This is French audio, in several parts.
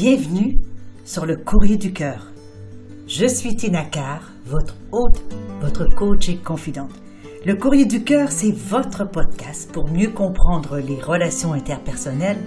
Bienvenue sur le courrier du cœur. Je suis Tina Carr, votre hôte, votre coach et confidente. Le courrier du cœur, c'est votre podcast pour mieux comprendre les relations interpersonnelles,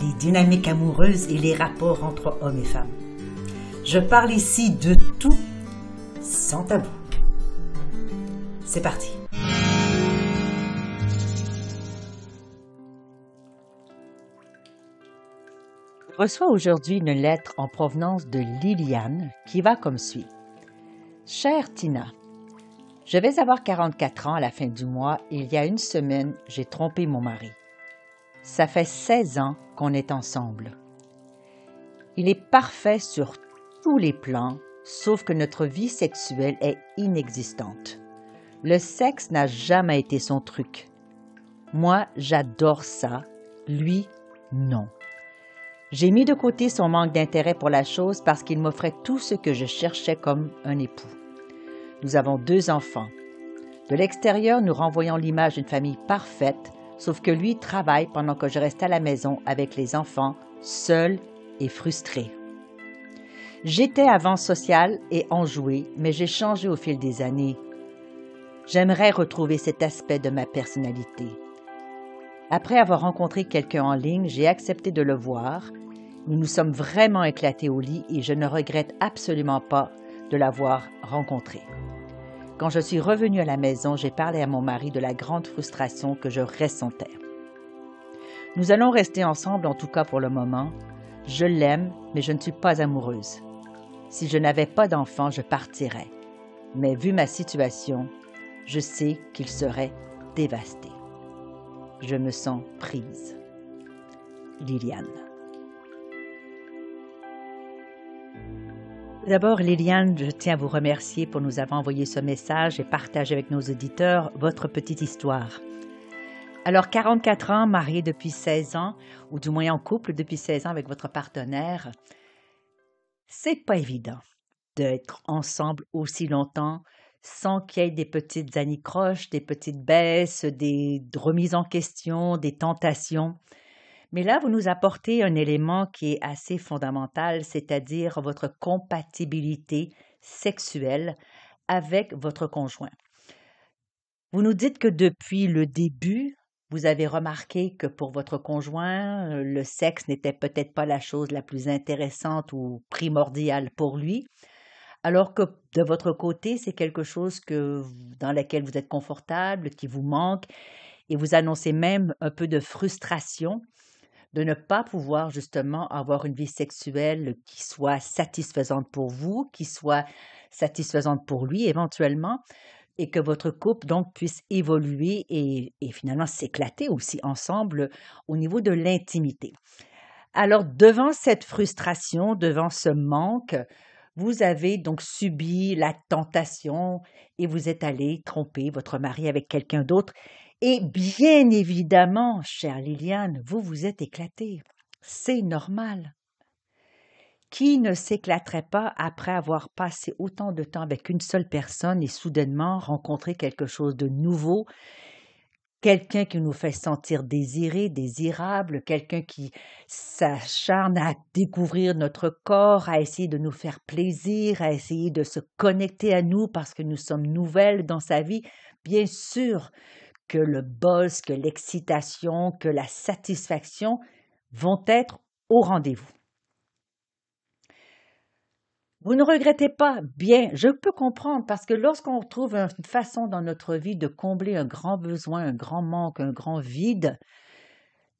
les dynamiques amoureuses et les rapports entre hommes et femmes. Je parle ici de tout sans tabou. C'est parti. reçois aujourd'hui une lettre en provenance de Liliane qui va comme suit. Chère Tina, je vais avoir 44 ans à la fin du mois et il y a une semaine, j'ai trompé mon mari. Ça fait 16 ans qu'on est ensemble. Il est parfait sur tous les plans, sauf que notre vie sexuelle est inexistante. Le sexe n'a jamais été son truc. Moi, j'adore ça, lui, non. J'ai mis de côté son manque d'intérêt pour la chose parce qu'il m'offrait tout ce que je cherchais comme un époux. Nous avons deux enfants. De l'extérieur, nous renvoyons l'image d'une famille parfaite, sauf que lui travaille pendant que je reste à la maison avec les enfants, seul et frustré. J'étais avant sociale et enjouée, mais j'ai changé au fil des années. J'aimerais retrouver cet aspect de ma personnalité. Après avoir rencontré quelqu'un en ligne, j'ai accepté de le voir, nous nous sommes vraiment éclatés au lit et je ne regrette absolument pas de l'avoir rencontré. Quand je suis revenue à la maison, j'ai parlé à mon mari de la grande frustration que je ressentais. Nous allons rester ensemble, en tout cas pour le moment. Je l'aime, mais je ne suis pas amoureuse. Si je n'avais pas d'enfant, je partirais. Mais vu ma situation, je sais qu'il serait dévasté. Je me sens prise. Liliane. D'abord, Liliane, je tiens à vous remercier pour nous avoir envoyé ce message et partager avec nos auditeurs votre petite histoire. Alors, 44 ans, mariée depuis 16 ans, ou du moins en couple depuis 16 ans avec votre partenaire, c'est pas évident d'être ensemble aussi longtemps sans qu'il y ait des petites anicroches, des petites baisses, des remises en question, des tentations. Mais là, vous nous apportez un élément qui est assez fondamental, c'est-à-dire votre compatibilité sexuelle avec votre conjoint. Vous nous dites que depuis le début, vous avez remarqué que pour votre conjoint, le sexe n'était peut-être pas la chose la plus intéressante ou primordiale pour lui, alors que de votre côté, c'est quelque chose que, dans laquelle vous êtes confortable, qui vous manque, et vous annoncez même un peu de frustration de ne pas pouvoir justement avoir une vie sexuelle qui soit satisfaisante pour vous, qui soit satisfaisante pour lui éventuellement, et que votre couple donc puisse évoluer et, et finalement s'éclater aussi ensemble au niveau de l'intimité. Alors devant cette frustration, devant ce manque, vous avez donc subi la tentation et vous êtes allé tromper votre mari avec quelqu'un d'autre et bien évidemment, chère Liliane, vous vous êtes éclatée. C'est normal. Qui ne s'éclaterait pas après avoir passé autant de temps avec une seule personne et soudainement rencontrer quelque chose de nouveau, quelqu'un qui nous fait sentir désirés, désirable, quelqu'un qui s'acharne à découvrir notre corps, à essayer de nous faire plaisir, à essayer de se connecter à nous parce que nous sommes nouvelles dans sa vie, bien sûr, que le boss que l'excitation, que la satisfaction vont être au rendez-vous. Vous ne regrettez pas, bien, je peux comprendre, parce que lorsqu'on trouve une façon dans notre vie de combler un grand besoin, un grand manque, un grand vide,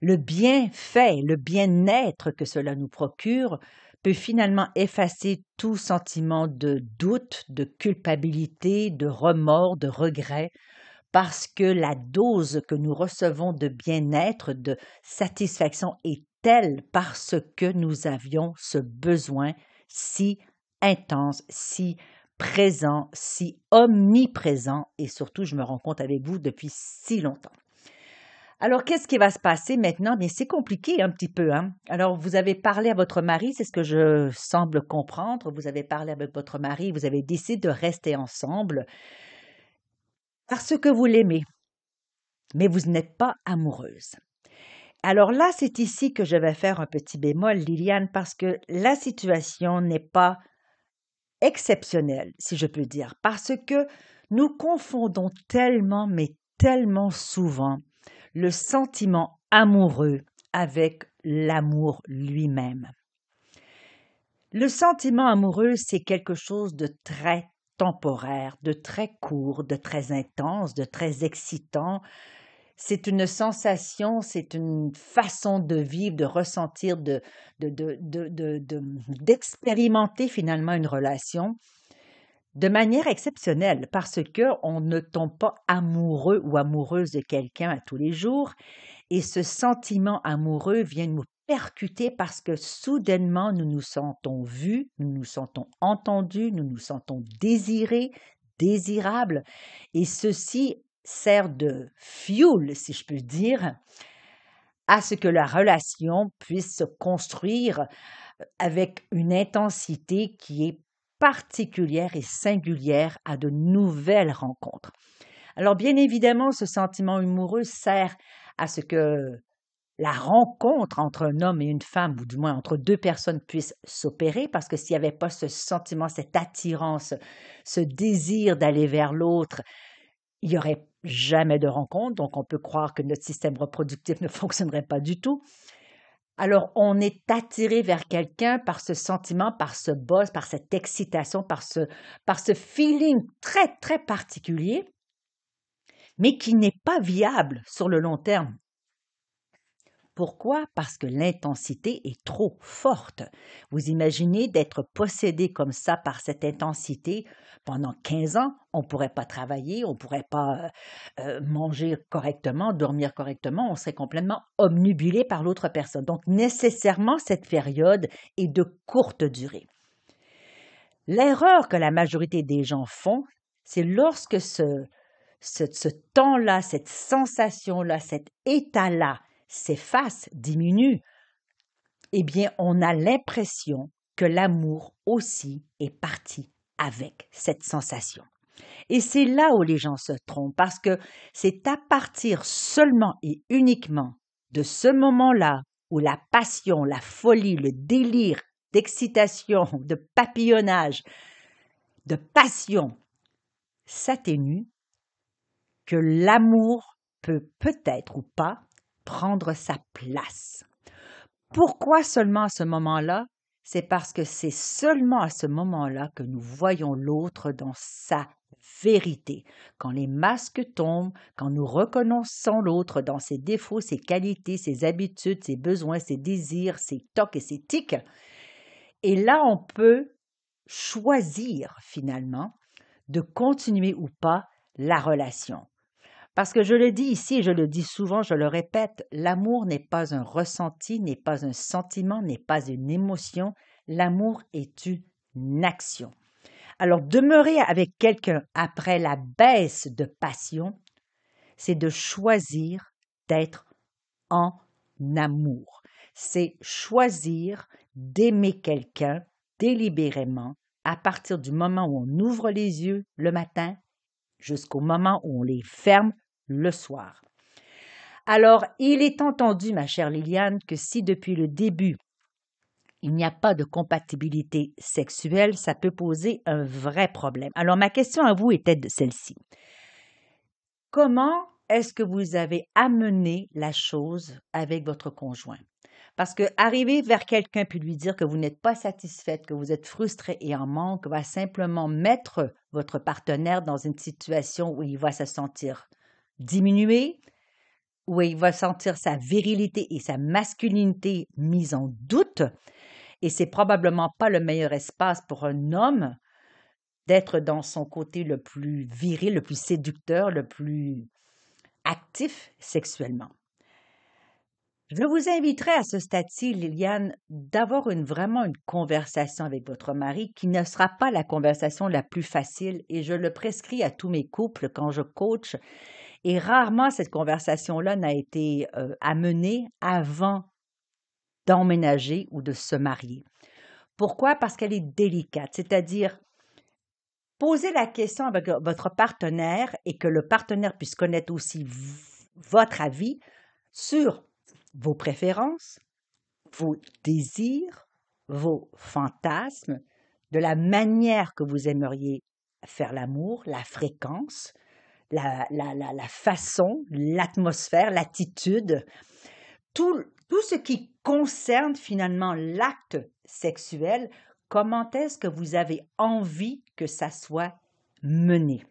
le bienfait, le bien-être que cela nous procure peut finalement effacer tout sentiment de doute, de culpabilité, de remords, de regrets parce que la dose que nous recevons de bien-être, de satisfaction est telle parce que nous avions ce besoin si intense, si présent, si omniprésent, et surtout, je me rends compte avec vous depuis si longtemps. Alors, qu'est-ce qui va se passer maintenant Bien, c'est compliqué un petit peu. Hein. Alors, vous avez parlé à votre mari, c'est ce que je semble comprendre. Vous avez parlé avec votre mari, vous avez décidé de rester ensemble parce que vous l'aimez, mais vous n'êtes pas amoureuse. Alors là, c'est ici que je vais faire un petit bémol, Liliane, parce que la situation n'est pas exceptionnelle, si je peux dire, parce que nous confondons tellement, mais tellement souvent, le sentiment amoureux avec l'amour lui-même. Le sentiment amoureux, c'est quelque chose de très, temporaire, de très court, de très intense, de très excitant. C'est une sensation, c'est une façon de vivre, de ressentir, de, d'expérimenter finalement une relation de manière exceptionnelle parce que on ne tombe pas amoureux ou amoureuse de quelqu'un à tous les jours et ce sentiment amoureux vient nous percutés parce que soudainement nous nous sentons vus, nous nous sentons entendus, nous nous sentons désirés, désirables. Et ceci sert de fuel, si je peux dire, à ce que la relation puisse se construire euh, avec une intensité qui est particulière et singulière à de nouvelles rencontres. Alors bien évidemment, ce sentiment amoureux sert à ce que la rencontre entre un homme et une femme, ou du moins entre deux personnes, puisse s'opérer, parce que s'il n'y avait pas ce sentiment, cette attirance, ce désir d'aller vers l'autre, il n'y aurait jamais de rencontre, donc on peut croire que notre système reproductif ne fonctionnerait pas du tout. Alors on est attiré vers quelqu'un par ce sentiment, par ce boss, par cette excitation, par ce, par ce feeling très très particulier, mais qui n'est pas viable sur le long terme pourquoi Parce que l'intensité est trop forte. Vous imaginez d'être possédé comme ça par cette intensité pendant 15 ans, on ne pourrait pas travailler, on ne pourrait pas euh, euh, manger correctement, dormir correctement, on serait complètement omnibulé par l'autre personne. Donc nécessairement, cette période est de courte durée. L'erreur que la majorité des gens font, c'est lorsque ce temps-là, cette sensation-là, cet état-là s'efface, diminue, eh bien, on a l'impression que l'amour aussi est parti avec cette sensation. Et c'est là où les gens se trompent, parce que c'est à partir seulement et uniquement de ce moment-là où la passion, la folie, le délire d'excitation, de papillonnage, de passion s'atténue, que l'amour peut peut-être ou pas prendre sa place. Pourquoi seulement à ce moment-là C'est parce que c'est seulement à ce moment-là que nous voyons l'autre dans sa vérité. Quand les masques tombent, quand nous reconnaissons l'autre dans ses défauts, ses qualités, ses habitudes, ses besoins, ses désirs, ses tocs et ses tics, et là on peut choisir finalement de continuer ou pas la relation. Parce que je le dis ici je le dis souvent, je le répète, l'amour n'est pas un ressenti, n'est pas un sentiment, n'est pas une émotion. L'amour est une action. Alors demeurer avec quelqu'un après la baisse de passion, c'est de choisir d'être en amour. C'est choisir d'aimer quelqu'un délibérément à partir du moment où on ouvre les yeux le matin jusqu'au moment où on les ferme le soir. Alors, il est entendu, ma chère Liliane, que si depuis le début, il n'y a pas de compatibilité sexuelle, ça peut poser un vrai problème. Alors, ma question à vous était de celle-ci. Comment est-ce que vous avez amené la chose avec votre conjoint? Parce que arriver vers quelqu'un puis lui dire que vous n'êtes pas satisfaite, que vous êtes frustrée et en manque va simplement mettre votre partenaire dans une situation où il va se sentir diminué, où il va sentir sa virilité et sa masculinité mises en doute. Et c'est probablement pas le meilleur espace pour un homme d'être dans son côté le plus viril, le plus séducteur, le plus actif sexuellement. Je vous inviterai à ce stade-ci, Liliane, d'avoir une, vraiment une conversation avec votre mari qui ne sera pas la conversation la plus facile et je le prescris à tous mes couples quand je coach. Et rarement cette conversation-là n'a été euh, amenée avant d'emménager ou de se marier. Pourquoi? Parce qu'elle est délicate, c'est-à-dire poser la question avec votre partenaire et que le partenaire puisse connaître aussi votre avis sur vos préférences, vos désirs, vos fantasmes, de la manière que vous aimeriez faire l'amour, la fréquence, la, façon, l'atmosphère, l'attitude, tout, tout ce qui concerne finalement l'acte sexuel, comment est-ce que vous avez envie que ça soit mené.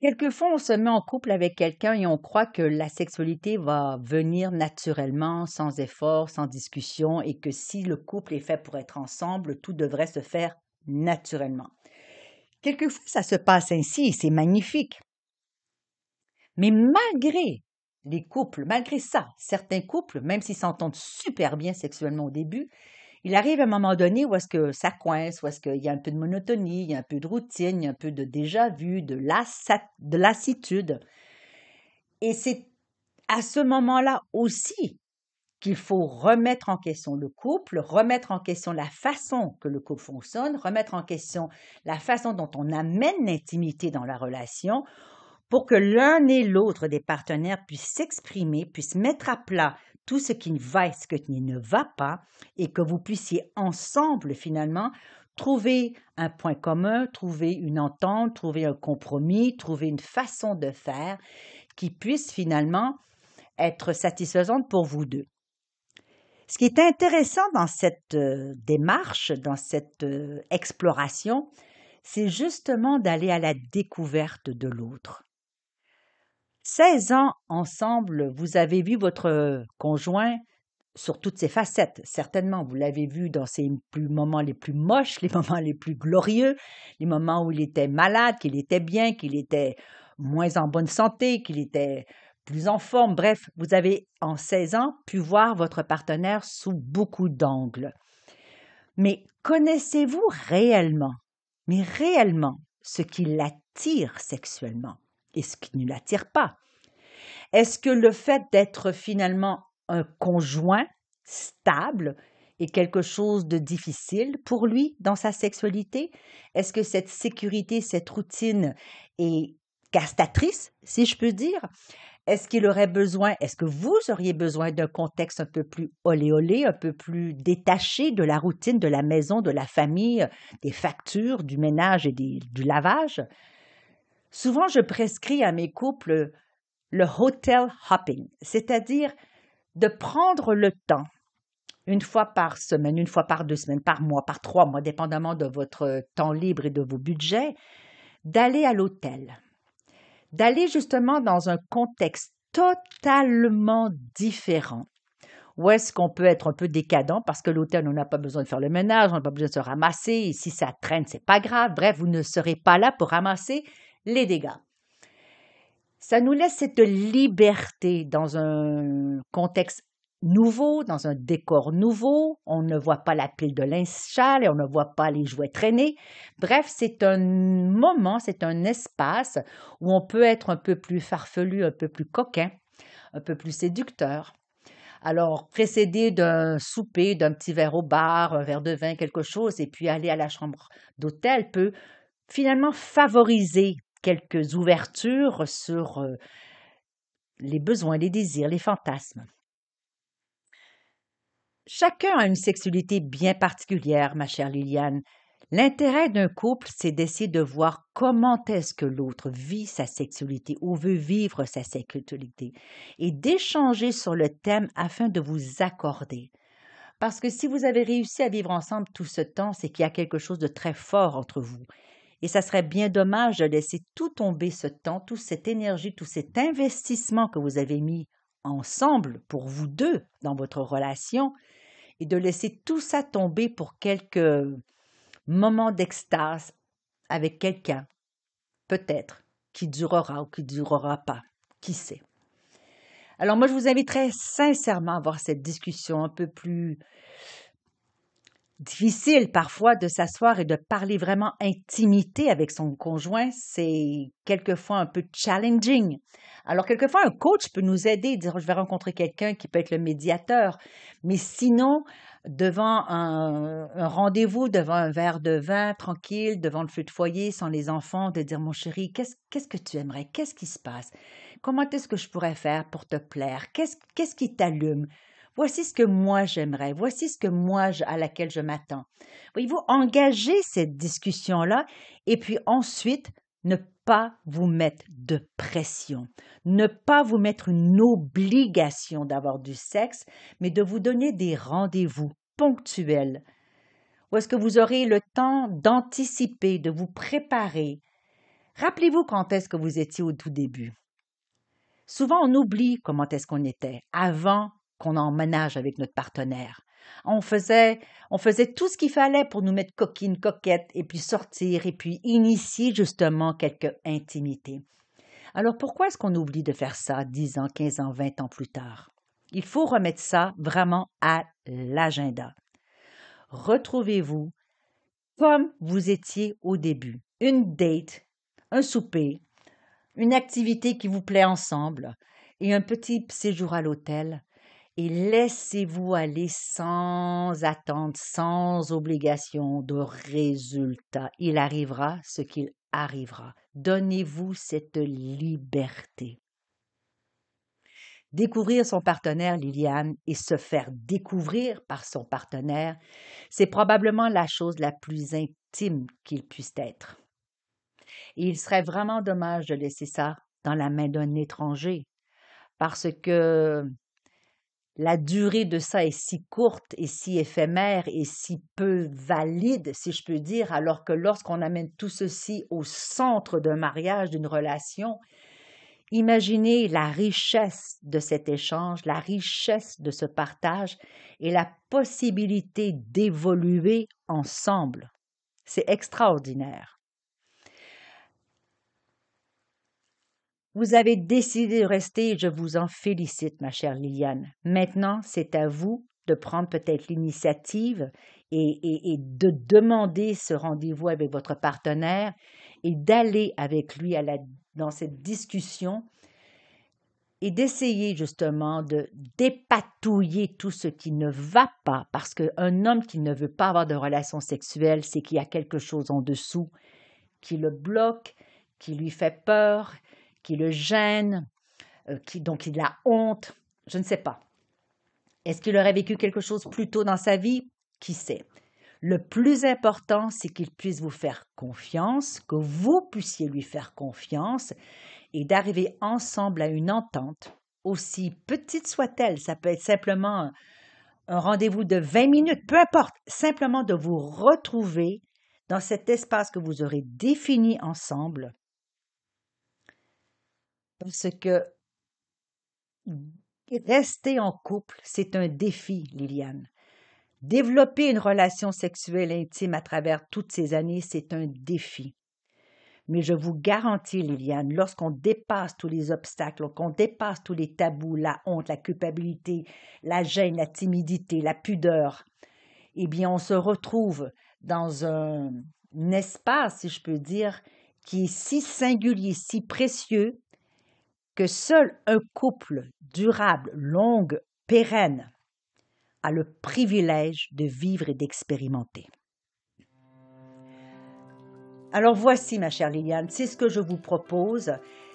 Quelquefois, on se met en couple avec quelqu'un et on croit que la sexualité va venir naturellement, sans effort, sans discussion, et que si le couple est fait pour être ensemble, tout devrait se faire naturellement. Quelquefois, ça se passe ainsi c'est magnifique. Mais malgré les couples, malgré ça, certains couples, même s'ils s'entendent super bien sexuellement au début, il arrive à un moment donné où est-ce que ça coince, où est-ce qu'il y a un peu de monotonie, il y a un peu de routine, un peu de déjà-vu, de, de lassitude. Et c'est à ce moment-là aussi qu'il faut remettre en question le couple, remettre en question la façon que le couple fonctionne, remettre en question la façon dont on amène l'intimité dans la relation pour que l'un et l'autre des partenaires puissent s'exprimer, puissent mettre à plat tout ce qui ne va et ce qui ne va pas, et que vous puissiez ensemble finalement trouver un point commun, trouver une entente, trouver un compromis, trouver une façon de faire qui puisse finalement être satisfaisante pour vous deux. Ce qui est intéressant dans cette euh, démarche, dans cette euh, exploration, c'est justement d'aller à la découverte de l'autre. 16 ans ensemble, vous avez vu votre conjoint sur toutes ses facettes, certainement. Vous l'avez vu dans ses plus moments les plus moches, les moments les plus glorieux, les moments où il était malade, qu'il était bien, qu'il était moins en bonne santé, qu'il était plus en forme. Bref, vous avez en 16 ans pu voir votre partenaire sous beaucoup d'angles. Mais connaissez-vous réellement, mais réellement, ce qui l'attire sexuellement? et ce qui ne l'attire pas. Est-ce que le fait d'être finalement un conjoint stable est quelque chose de difficile pour lui dans sa sexualité? Est-ce que cette sécurité, cette routine est castatrice, si je peux dire? Est-ce qu'il aurait besoin, est-ce que vous auriez besoin d'un contexte un peu plus oléolé, un peu plus détaché de la routine de la maison, de la famille, des factures, du ménage et du lavage? Souvent, je prescris à mes couples le hotel hopping, c'est-à-dire de prendre le temps, une fois par semaine, une fois par deux semaines, par mois, par trois mois, dépendamment de votre temps libre et de vos budgets, d'aller à l'hôtel, d'aller justement dans un contexte totalement différent. Où est-ce qu'on peut être un peu décadent parce que l'hôtel, on n'a pas besoin de faire le ménage, on n'a pas besoin de se ramasser, et si ça traîne, c'est pas grave. Bref, vous ne serez pas là pour ramasser les dégâts. Ça nous laisse cette liberté dans un contexte nouveau, dans un décor nouveau. On ne voit pas la pile de linge et on ne voit pas les jouets traînés. Bref, c'est un moment, c'est un espace où on peut être un peu plus farfelu, un peu plus coquin, un peu plus séducteur. Alors, précéder d'un souper, d'un petit verre au bar, un verre de vin, quelque chose, et puis aller à la chambre d'hôtel peut finalement favoriser quelques ouvertures sur euh, les besoins, les désirs, les fantasmes. Chacun a une sexualité bien particulière, ma chère Liliane. L'intérêt d'un couple, c'est d'essayer de voir comment est-ce que l'autre vit sa sexualité ou veut vivre sa sexualité et d'échanger sur le thème afin de vous accorder. Parce que si vous avez réussi à vivre ensemble tout ce temps, c'est qu'il y a quelque chose de très fort entre vous et ça serait bien dommage de laisser tout tomber ce temps, toute cette énergie, tout cet investissement que vous avez mis ensemble pour vous deux dans votre relation et de laisser tout ça tomber pour quelques moments d'extase avec quelqu'un, peut-être, qui durera ou qui durera pas, qui sait. Alors moi, je vous inviterai sincèrement à avoir cette discussion un peu plus difficile parfois de s'asseoir et de parler vraiment intimité avec son conjoint. C'est quelquefois un peu challenging. Alors, quelquefois, un coach peut nous aider, dire je vais rencontrer quelqu'un qui peut être le médiateur. Mais sinon, devant un, rendez-vous, devant un verre de vin, tranquille, devant le feu de foyer, sans les enfants, de dire mon chéri, qu'est-ce que tu aimerais? Qu'est-ce qui se passe? Comment est-ce que je pourrais faire pour te plaire? Qu'est-ce qui t'allume? Voici ce que moi j'aimerais. Voici ce que moi à laquelle je m'attends. Voyez-vous, engager cette discussion-là et puis ensuite ne pas vous mettre de pression, ne pas vous mettre une obligation d'avoir du sexe, mais de vous donner des rendez-vous ponctuels où est-ce que vous aurez le temps d'anticiper, de vous préparer. Rappelez-vous quand est-ce que vous étiez au tout début. Souvent, on oublie comment est-ce qu'on était avant qu'on emménage avec notre partenaire. On faisait, on faisait tout ce qu'il fallait pour nous mettre coquine, coquette, et puis sortir, et puis initier justement quelque intimité. Alors pourquoi est-ce qu'on oublie de faire ça 10 ans, 15 ans, 20 ans plus tard? Il faut remettre ça vraiment à l'agenda. Retrouvez-vous comme vous étiez au début. Une date, un souper, une activité qui vous plaît ensemble et un petit séjour à l'hôtel et laissez-vous aller sans attente, sans obligation de résultat. Il arrivera ce qu'il arrivera. Donnez-vous cette liberté. Découvrir son partenaire, Liliane, et se faire découvrir par son partenaire, c'est probablement la chose la plus intime qu'il puisse être. Et il serait vraiment dommage de laisser ça dans la main d'un étranger, parce que la durée de ça est si courte et si éphémère et si peu valide, si je peux dire, alors que lorsqu'on amène tout ceci au centre d'un mariage, d'une relation, imaginez la richesse de cet échange, la richesse de ce partage et la possibilité d'évoluer ensemble. C'est extraordinaire. Vous avez décidé de rester et je vous en félicite, ma chère Liliane. Maintenant, c'est à vous de prendre peut-être l'initiative et, de demander ce rendez-vous avec votre partenaire et d'aller avec lui dans cette discussion et d'essayer justement de dépatouiller tout ce qui ne va pas, parce qu'un homme qui ne veut pas avoir de relations sexuelle, c'est qu'il y a quelque chose en dessous qui le bloque, qui lui fait peur, qui le gêne, euh, qui, donc il a honte, je ne sais pas. Est-ce qu'il aurait vécu quelque chose plus tôt dans sa vie Qui sait Le plus important, c'est qu'il puisse vous faire confiance, que vous puissiez lui faire confiance et d'arriver ensemble à une entente, aussi petite soit-elle, ça peut être simplement un rendez-vous de 20 minutes, peu importe, simplement de vous retrouver dans cet espace que vous aurez défini ensemble parce que rester en couple, c'est un défi, Liliane. Développer une relation sexuelle intime à travers toutes ces années, c'est un défi. Mais je vous garantis, Liliane, lorsqu'on dépasse tous les obstacles, lorsqu'on dépasse tous les tabous, la honte, la culpabilité, la gêne, la timidité, la pudeur, eh bien, on se retrouve dans un, un espace, si je peux dire, qui est si singulier, si précieux, que seul un couple durable, longue, pérenne, a le privilège de vivre et d'expérimenter. Alors voici, ma chère Liliane, c'est ce que je vous propose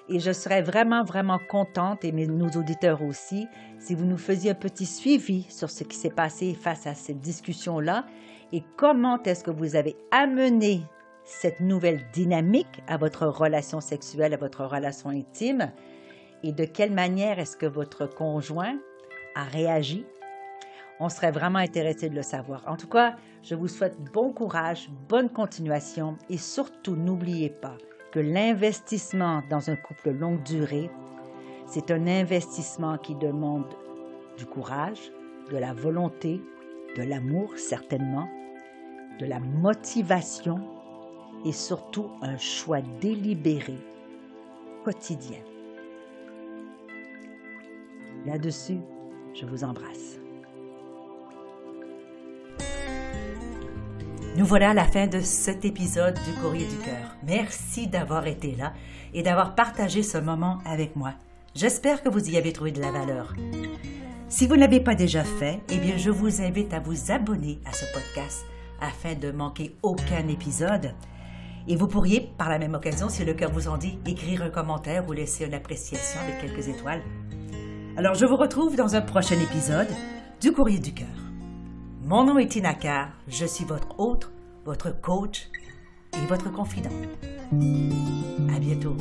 et je serais vraiment, vraiment contente, et nos auditeurs aussi, si vous nous faisiez un petit suivi sur ce qui s'est passé face à cette discussion-là et comment est-ce que vous avez amené cette nouvelle dynamique à votre relation sexuelle, à votre relation intime, et de quelle manière est-ce que votre conjoint a réagi. On serait vraiment intéressé de le savoir. En tout cas, je vous souhaite bon courage, bonne continuation et surtout n'oubliez pas que l'investissement dans un couple longue durée, c'est un investissement qui demande du courage, de la volonté, de l'amour certainement, de la motivation et surtout un choix délibéré quotidien. Là-dessus, je vous embrasse. Nous voilà à la fin de cet épisode du Courrier du Cœur. Merci d'avoir été là et d'avoir partagé ce moment avec moi. J'espère que vous y avez trouvé de la valeur. Si vous ne l'avez pas déjà fait, eh bien je vous invite à vous abonner à ce podcast afin de ne manquer aucun épisode. Et vous pourriez, par la même occasion, si le cœur vous en dit, écrire un commentaire ou laisser une appréciation avec quelques étoiles. Alors je vous retrouve dans un prochain épisode du Courrier du Cœur. Mon nom est Tina je suis votre hôte, votre coach et votre confident. À bientôt.